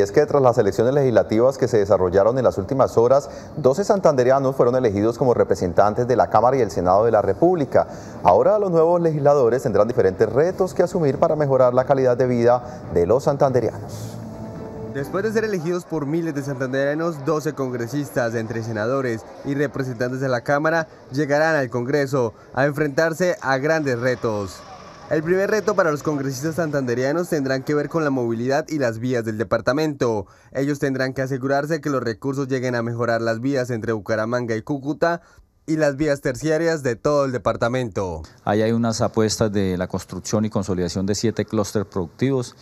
Y es que tras las elecciones legislativas que se desarrollaron en las últimas horas, 12 santanderianos fueron elegidos como representantes de la Cámara y el Senado de la República. Ahora los nuevos legisladores tendrán diferentes retos que asumir para mejorar la calidad de vida de los santanderianos. Después de ser elegidos por miles de santandereanos, 12 congresistas, entre senadores y representantes de la Cámara, llegarán al Congreso a enfrentarse a grandes retos. El primer reto para los congresistas santanderianos tendrán que ver con la movilidad y las vías del departamento. Ellos tendrán que asegurarse que los recursos lleguen a mejorar las vías entre Bucaramanga y Cúcuta y las vías terciarias de todo el departamento. Ahí hay unas apuestas de la construcción y consolidación de siete clústeres productivos,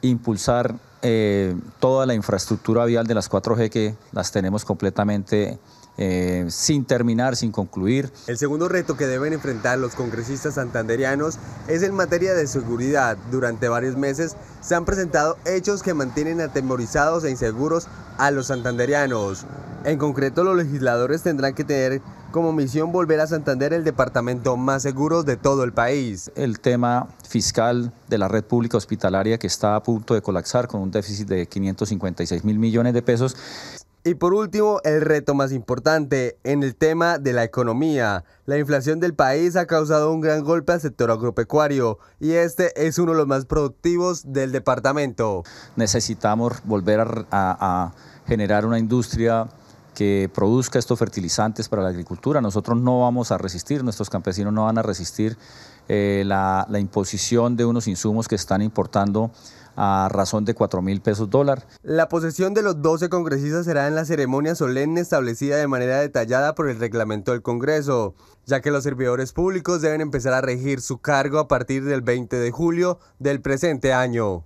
impulsar eh, toda la infraestructura vial de las 4G que las tenemos completamente eh, sin terminar, sin concluir. El segundo reto que deben enfrentar los congresistas santanderianos es en materia de seguridad. Durante varios meses se han presentado hechos que mantienen atemorizados e inseguros a los santanderianos. En concreto, los legisladores tendrán que tener como misión volver a Santander el departamento más seguro de todo el país. El tema fiscal de la red pública hospitalaria que está a punto de colapsar con un déficit de 556 mil millones de pesos y por último, el reto más importante en el tema de la economía. La inflación del país ha causado un gran golpe al sector agropecuario y este es uno de los más productivos del departamento. Necesitamos volver a, generar una industria que produzca estos fertilizantes para la agricultura. Nosotros no vamos a resistir, nuestros campesinos no van a resistir eh, la imposición de unos insumos que están importando a razón de 4 mil pesos dólar. La posesión de los 12 congresistas será en la ceremonia solemne establecida de manera detallada por el reglamento del Congreso, ya que los servidores públicos deben empezar a regir su cargo a partir del 20 de julio del presente año.